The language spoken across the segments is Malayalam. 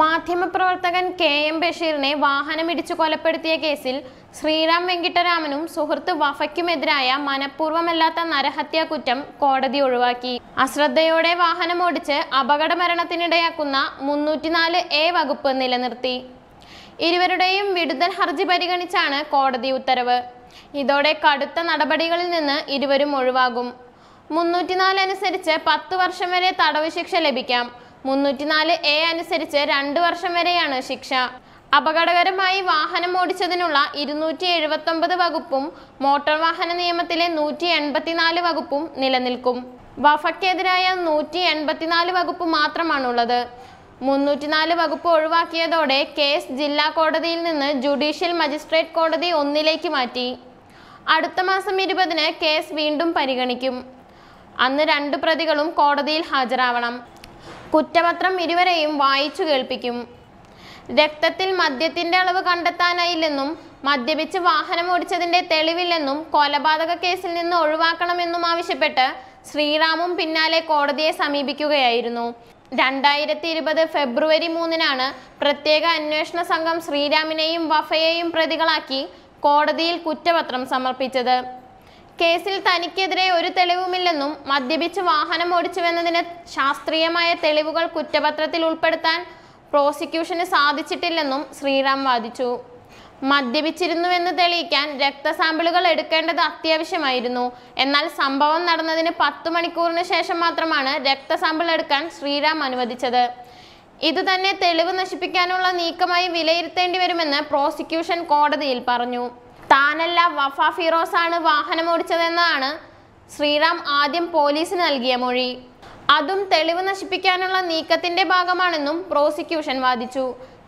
മാധ്യമപ്രവർത്തകൻ കെ എം ബഷീറിനെ വാഹനമിടിച്ചു കൊലപ്പെടുത്തിയ കേസിൽ ശ്രീറാം വെങ്കിട്ടരാമനും സുഹൃത്ത് വഫയ്ക്കുമെതിരായ മനഃപൂർവ്വമല്ലാത്ത നരഹത്യാ കുറ്റം കോടതി ഒഴിവാക്കി അശ്രദ്ധയോടെ വാഹനമോടിച്ച് അപകട മരണത്തിനിടയാക്കുന്ന മുന്നൂറ്റിനാല് എ വകുപ്പ് നിലനിർത്തി ഇരുവരുടെയും വിടുതൽ ഹർജി പരിഗണിച്ചാണ് കോടതി ഉത്തരവ് ഇതോടെ കടുത്ത നടപടികളിൽ നിന്ന് ഇരുവരും ഒഴിവാകും മുന്നൂറ്റിനാല് അനുസരിച്ച് പത്ത് വർഷം വരെ തടവ് ശിക്ഷ ലഭിക്കാം നാല് എ അനുസരിച്ച് രണ്ട് വർഷം വരെയാണ് ശിക്ഷ അപകടകരമായി വാഹനം ഓടിച്ചതിനുള്ള ഇരുന്നൂറ്റി എഴുപത്തൊമ്പത് വകുപ്പും മോട്ടോർ വാഹന നിയമത്തിലെ നൂറ്റി എൺപത്തിനാല് വകുപ്പും നിലനിൽക്കും വഫക്കെതിരായ നൂറ്റി എൺപത്തിനാല് വകുപ്പ് മാത്രമാണുള്ളത് മുന്നൂറ്റിനാല് വകുപ്പ് ഒഴിവാക്കിയതോടെ കേസ് ജില്ലാ കോടതിയിൽ നിന്ന് ജുഡീഷ്യൽ മജിസ്ട്രേറ്റ് കോടതി ഒന്നിലേക്ക് മാറ്റി അടുത്ത മാസം ഇരുപതിന് കേസ് വീണ്ടും പരിഗണിക്കും അന്ന് രണ്ട് പ്രതികളും കോടതിയിൽ ഹാജരാവണം കുറ്റപത്രം ഇരുവരെയും വായിച്ചു കേൾപ്പിക്കും രക്തത്തിൽ മദ്യത്തിൻ്റെ അളവ് കണ്ടെത്താനായില്ലെന്നും മദ്യപിച്ച് വാഹനം ഓടിച്ചതിൻ്റെ തെളിവില്ലെന്നും കൊലപാതക കേസിൽ നിന്ന് ഒഴിവാക്കണമെന്നും ആവശ്യപ്പെട്ട് ശ്രീറാമും പിന്നാലെ കോടതിയെ സമീപിക്കുകയായിരുന്നു രണ്ടായിരത്തി ഇരുപത് ഫെബ്രുവരി മൂന്നിനാണ് പ്രത്യേക അന്വേഷണ സംഘം ശ്രീരാമിനെയും വഫയെയും പ്രതികളാക്കി കോടതിയിൽ കുറ്റപത്രം സമർപ്പിച്ചത് കേസിൽ തനിക്കെതിരെ ഒരു തെളിവുമില്ലെന്നും മദ്യപിച്ച് വാഹനം ഓടിച്ചുവെന്നതിന് ശാസ്ത്രീയമായ തെളിവുകൾ കുറ്റപത്രത്തിൽ ഉൾപ്പെടുത്താൻ പ്രോസിക്യൂഷന് സാധിച്ചിട്ടില്ലെന്നും ശ്രീറാം വാദിച്ചു മദ്യപിച്ചിരുന്നുവെന്ന് തെളിയിക്കാൻ രക്തസാമ്പിളുകൾ എടുക്കേണ്ടത് അത്യാവശ്യമായിരുന്നു എന്നാൽ സംഭവം നടന്നതിന് പത്തു മണിക്കൂറിന് ശേഷം മാത്രമാണ് രക്തസാമ്പിൾ എടുക്കാൻ ശ്രീറാം അനുവദിച്ചത് ഇതുതന്നെ തെളിവ് നശിപ്പിക്കാനുള്ള നീക്കമായി വിലയിരുത്തേണ്ടി വരുമെന്ന് പ്രോസിക്യൂഷൻ കോടതിയിൽ പറഞ്ഞു താനല്ല വഫ ഫിറോസാണ് വാഹനം ഓടിച്ചതെന്നാണ് ശ്രീറാം ആദ്യം പോലീസിന് നൽകിയ മൊഴി അതും തെളിവ് നശിപ്പിക്കാനുള്ള നീക്കത്തിന്റെ ഭാഗമാണെന്നും പ്രോസിക്യൂഷൻ വാദിച്ചു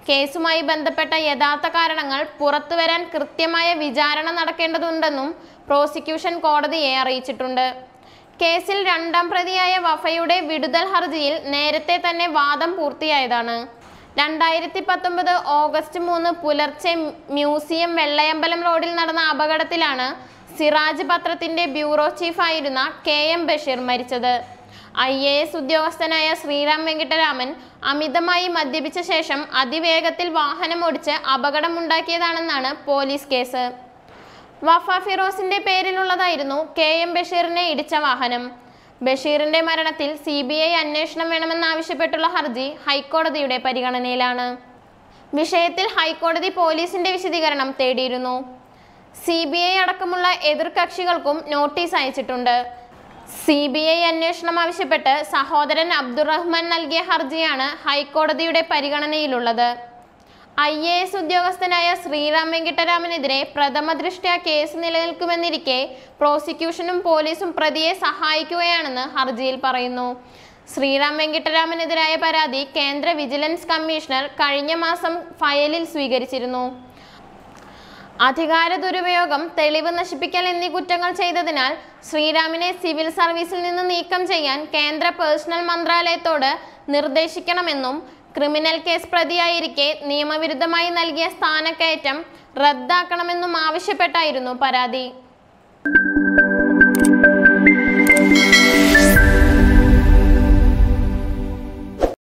കേസുമായി ബന്ധപ്പെട്ട യഥാർത്ഥ കാരണങ്ങൾ പുറത്തുവരാൻ കൃത്യമായ വിചാരണ നടക്കേണ്ടതുണ്ടെന്നും പ്രോസിക്യൂഷൻ കോടതിയെ അറിയിച്ചിട്ടുണ്ട് കേസിൽ രണ്ടാം പ്രതിയായ വഫയുടെ വിടുതൽ ഹർജിയിൽ നേരത്തെ തന്നെ വാദം പൂർത്തിയായതാണ് രണ്ടായിരത്തി പത്തൊമ്പത് ഓഗസ്റ്റ് മൂന്ന് പുലർച്ചെ മ്യൂസിയം വെള്ളയമ്പലം റോഡിൽ നടന്ന അപകടത്തിലാണ് സിറാജ് പത്രത്തിന്റെ ബ്യൂറോ ചീഫായിരുന്ന കെ എം ബഷീർ മരിച്ചത് ഐ എ എസ് ഉദ്യോഗസ്ഥനായ ശ്രീറാം വെങ്കിട്ടരാമൻ അമിതമായി മദ്യപിച്ച ശേഷം അതിവേഗത്തിൽ വാഹനം ഓടിച്ച് അപകടമുണ്ടാക്കിയതാണെന്നാണ് പോലീസ് കേസ് വഫ ഫിറോസിന്റെ പേരിലുള്ളതായിരുന്നു കെ എം ബഷീറിനെ ഇടിച്ച വാഹനം ബഷീറിന്റെ മരണത്തിൽ സി ബി ഐ അന്വേഷണം വേണമെന്നാവശ്യപ്പെട്ടുള്ള ഹർജി ഹൈക്കോടതിയുടെ പരിഗണനയിലാണ് വിഷയത്തിൽ ഹൈക്കോടതി പോലീസിന്റെ വിശദീകരണം തേടിയിരുന്നു സി ബി ഐ അടക്കമുള്ള എതിർകക്ഷികൾക്കും നോട്ടീസ് അയച്ചിട്ടുണ്ട് സി ബി ഐ അന്വേഷണം ആവശ്യപ്പെട്ട് സഹോദരൻ അബ്ദുറഹ്മാൻ നൽകിയ ഹർജിയാണ് ഹൈക്കോടതിയുടെ പരിഗണനയിലുള്ളത് ഐ എ എസ് ഉദ്യോഗസ്ഥനായ ശ്രീറാം വെങ്കിട്ടരാമനെതിരെ പ്രഥമ ദൃഷ്ട്യാ കേസ് നിലനിൽക്കുമെന്നിരിക്കെ പ്രോസിക്യൂഷനും പോലീസും പ്രതിയെ സഹായിക്കുകയാണെന്ന് ഹർജിയിൽ പറയുന്നു ശ്രീറാം വെങ്കിട്ടരാമനെതിരായ പരാതി കേന്ദ്ര വിജിലൻസ് കമ്മീഷണർ കഴിഞ്ഞ മാസം ഫയലിൽ സ്വീകരിച്ചിരുന്നു അധികാര ദുരുപയോഗം തെളിവ് നശിപ്പിക്കൽ എന്നീ കുറ്റങ്ങൾ ചെയ്തതിനാൽ ശ്രീറാമിനെ സിവിൽ സർവീസിൽ നിന്ന് നീക്കം ചെയ്യാൻ കേന്ദ്ര പേഴ്സണൽ മന്ത്രാലയത്തോട് നിർദ്ദേശിക്കണമെന്നും ക്രിമിനൽ കേസ് പ്രതിയായിരിക്കെ നിയമവിരുദ്ധമായി നൽകിയ സ്ഥാനക്കയറ്റം റദ്ദാക്കണമെന്നും ആവശ്യപ്പെട്ടായിരുന്നു പരാതി